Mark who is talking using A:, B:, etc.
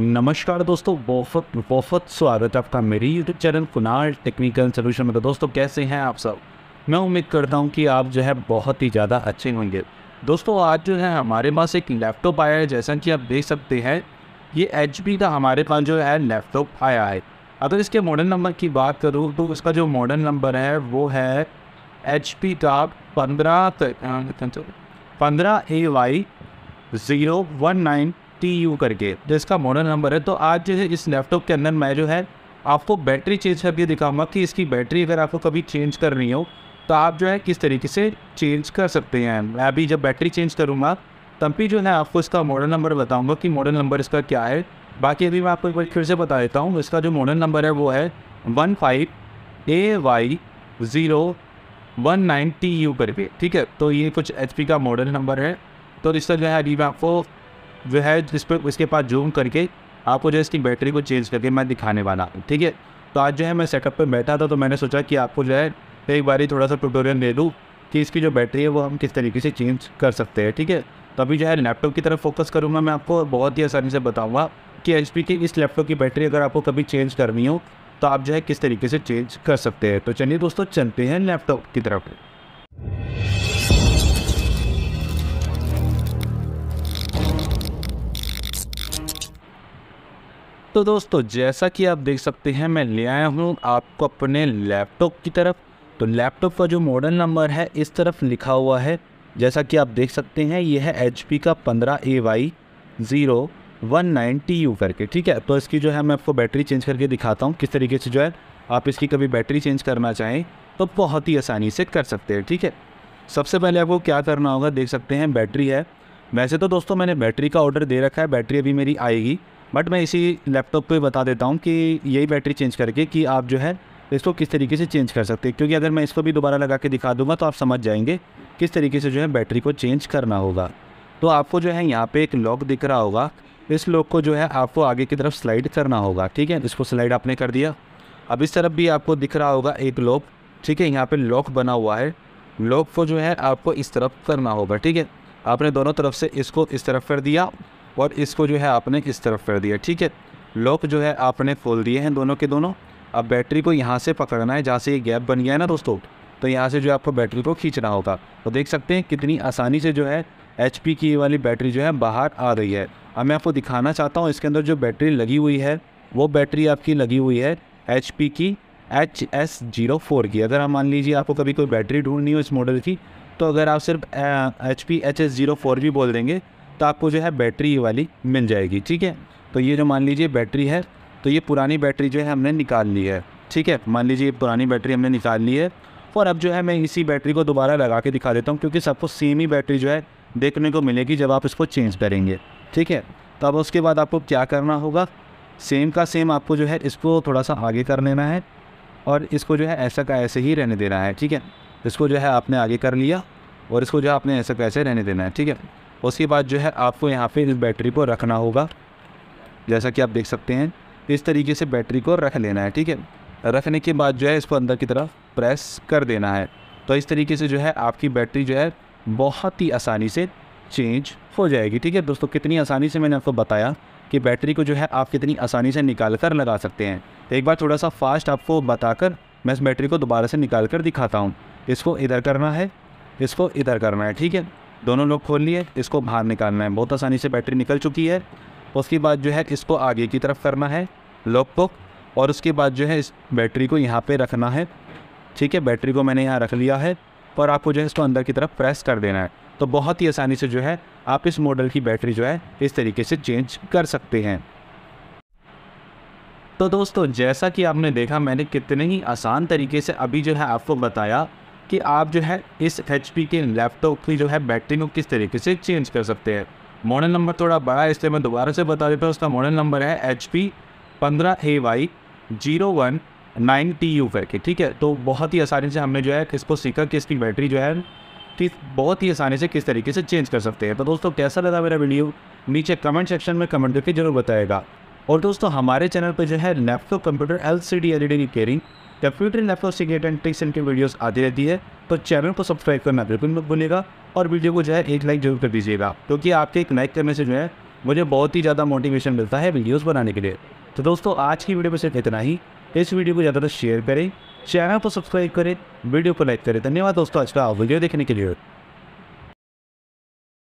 A: नमस्कार दोस्तों बहुत बहुत स्वागत है आपका मेरी YouTube channel Kunal technical solution में तो दोस्तों कैसे हैं आप सब मैं उम्मीद करता हूं कि आप जो है बहुत ही ज़्यादा अच्छे होंगे दोस्तों आज जो है हमारे पास एक लैपटॉप आया है जैसा कि आप देख सकते हैं ये एच का हमारे पास जो है लैपटॉप आया है अगर इसके मॉडल नंबर की बात करूँ तो इसका जो मॉडल नंबर है वो है एच पी का पंद्रह पंद्रह A Y zero one nine T U करके जिसका मॉडल नंबर है तो आज जो है इस लैपटॉप के अंदर मैं जो है आपको बैटरी चेंज कर भी दिखाऊंगा कि इसकी बैटरी अगर आपको कभी चेंज करनी हो तो आप जो है किस तरीके से चेंज कर सकते हैं मैं अभी जब बैटरी चेंज करूँगा तब भी जो है आपको इसका मॉडल नंबर बताऊँगा कि मॉडल नंबर इसका क्या है बाकी अभी मैं आपको एक बार फिर से बता देता हूँ इसका जो मॉडल नंबर है वो है one five A Y zero one nine T U करके ठीक है तो ये कुछ एच का मॉडल नंबर है तो इसका जो है अभी मैं आपको जो है जिस पर इसके पास जूम करके आपको जो इसकी बैटरी को चेंज करके मैं दिखाने वाला हूँ ठीक है तो आज जो है मैं सेटअप पर बैठा था तो मैंने सोचा कि आपको जो है एक बार ही थोड़ा सा ट्यूटोरियल दे दूँ कि इसकी जो बैटरी है वो हम किस तरीके से चेंज कर सकते हैं ठीक है तो अभी जो है लैपटॉप की तरफ फोकस करूँगा मैं आपको बहुत ही आसानी से बताऊँगा कि एच की इस लैपटॉप की बैटरी अगर आपको कभी चेंज करनी हो तो आप जो है किस तरीके से चेंज कर सकते हैं तो चलिए दोस्तों चलते हैं लैपटॉप की तरफ तो दोस्तों जैसा कि आप देख सकते हैं मैं ले आया हूँ आपको अपने लैपटॉप की तरफ तो लैपटॉप का जो मॉडल नंबर है इस तरफ लिखा हुआ है जैसा कि आप देख सकते हैं यह है एच का पंद्रह A Y zero one nine T U करके ठीक है तो इसकी जो है मैं आपको बैटरी चेंज करके दिखाता हूँ किस तरीके से जो है आप इसकी कभी बैटरी चेंज करना चाहें तो बहुत ही आसानी से कर सकते हैं ठीक है सबसे पहले आपको क्या करना होगा देख सकते हैं बैटरी है वैसे तो दोस्तों मैंने बैटरी का ऑर्डर दे रखा है बैटरी अभी मेरी आएगी बट मैं इसी लैपटॉप पे बता देता हूँ कि यही बैटरी चेंज करके कि आप जो है इसको किस तरीके से चेंज कर सकते हैं क्योंकि अगर मैं इसको भी दोबारा लगा के दिखा दूंगा तो आप समझ जाएंगे किस तरीके से जो है बैटरी को चेंज करना होगा तो आपको जो है यहाँ पर एक लॉक दिख रहा होगा इस लॉक को जो है आपको आगे की तरफ स्लाइड करना होगा ठीक है इसको स्लाइड आपने कर दिया अब इस तरफ भी आपको दिख रहा होगा एक लॉक ठीक है यहाँ पर लॉक बना हुआ है लॉक को जो है आपको इस तरफ करना होगा ठीक है आपने दोनों तरफ से इसको इस तरफ कर दिया और इसको जो है आपने किस तरफ कर दिया ठीक है लॉक जो है आपने खोल दिए हैं दोनों के दोनों अब बैटरी को यहाँ से पकड़ना है जहाँ से ये गैप बन गया है ना दोस्तों तो यहाँ से जो है आपको बैटरी को खींचना होगा तो देख सकते हैं कितनी आसानी से जो है एच की वाली बैटरी जो है बाहर आ रही है अब मैं आपको दिखाना चाहता हूँ इसके अंदर जो बैटरी लगी हुई है वो बैटरी आपकी लगी हुई है एच की एच एस जीरो फोर की अगर हम मान लीजिए आपको कभी कोई बैटरी ढूंढनी हो इस मॉडल की तो अगर आप सिर्फ H P H S zero four भी बोल देंगे तो आपको जो है बैटरी वाली मिल जाएगी ठीक है तो ये जो मान लीजिए बैटरी है तो ये पुरानी बैटरी जो है हमने निकाल ली है ठीक है मान लीजिए पुरानी बैटरी हमने निकाल ली है और अब जो है मैं इसी बैटरी को दोबारा लगा के दिखा देता हूँ क्योंकि सबको सेम ही बैटरी जो है देखने को मिलेगी जब आप इसको चेंज करेंगे ठीक है तो अब उसके बाद आपको क्या करना होगा सेम का सेम आपको जो है इसको थोड़ा सा आगे कर लेना है और इसको जो है ऐसा का ऐसे ही रहने देना है ठीक है इसको जो है आपने आगे कर लिया और इसको जो है आपने ऐसा कैसे रहने देना है ठीक है उसके बाद जो है आपको यहाँ पे इस बैटरी को रखना होगा जैसा कि आप देख सकते हैं इस तरीके से बैटरी को रख लेना है ठीक है रखने के बाद जो है इसको अंदर की तरफ प्रेस कर देना है तो इस तरीके से जो है आपकी बैटरी जो है बहुत ही आसानी से चेंज हो जाएगी ठीक है दोस्तों कितनी आसानी से मैंने आपको बताया कि बैटरी को जो है आप कितनी आसानी से निकाल कर लगा सकते हैं तो एक बार थोड़ा सा फास्ट आपको बताकर मैं इस बैटरी को दोबारा से निकाल कर दिखाता हूँ इसको इधर करना है इसको इधर करना है ठीक है दोनों लोग खोल लिए इसको बाहर निकालना है बहुत आसानी से बैटरी निकल चुकी है उसके बाद जो है इसको आगे की तरफ करना है लॉक को और उसके बाद जो है इस बैटरी को यहाँ पे रखना है ठीक है बैटरी को मैंने यहाँ रख लिया है और आपको जो है इसको अंदर की तरफ प्रेस कर देना है तो बहुत ही आसानी से जो है आप इस मॉडल की बैटरी जो है इस तरीके से चेंज कर सकते हैं तो दोस्तों जैसा कि आपने देखा मैंने कितने ही आसान तरीके से अभी जो है आपको बताया कि आप जो है इस एच के लैपटॉप की जो है बैटरी को किस तरीके से चेंज कर सकते हैं मॉडल नंबर थोड़ा बड़ा है इसलिए मैं दोबारा से बता देता हूँ उसका मॉडल नंबर है एच पी पंद्रह A Y zero one nine T U करके ठीक है तो बहुत ही आसानी से हमने जो है किसको सीखा कि इसकी बैटरी जो है किस बहुत ही आसानी से किस तरीके से चेंज कर सकते हैं तो दोस्तों कैसा लगा मेरा वीडियो नीचे कमेंट सेक्शन में कमेंट करके जरूर बताएगा और दोस्तों हमारे चैनल पर जो है laptop computer L C D L E D की caring computer laptop secret and tricks इनके वीडियोस आती रहती है तो चैनल को सब्सक्राइब करना बिल्कुल मत भूलिएगा और वीडियो को जो है एक लाइक जरूर कर दीजिएगा क्योंकि आपके एक लाइक करने से जो है मुझे बहुत ही ज़्यादा मोटिवेशन मिलता है वीडियोज़ बनाने के लिए तो दोस्तों आज की वीडियो में सिर्फ इतना ही इस वीडियो को ज़्यादातर शेयर करें चैनल को सब्सक्राइब करें वीडियो को लाइक करें धन्यवाद दोस्तों आज का वीडियो देखने के लिए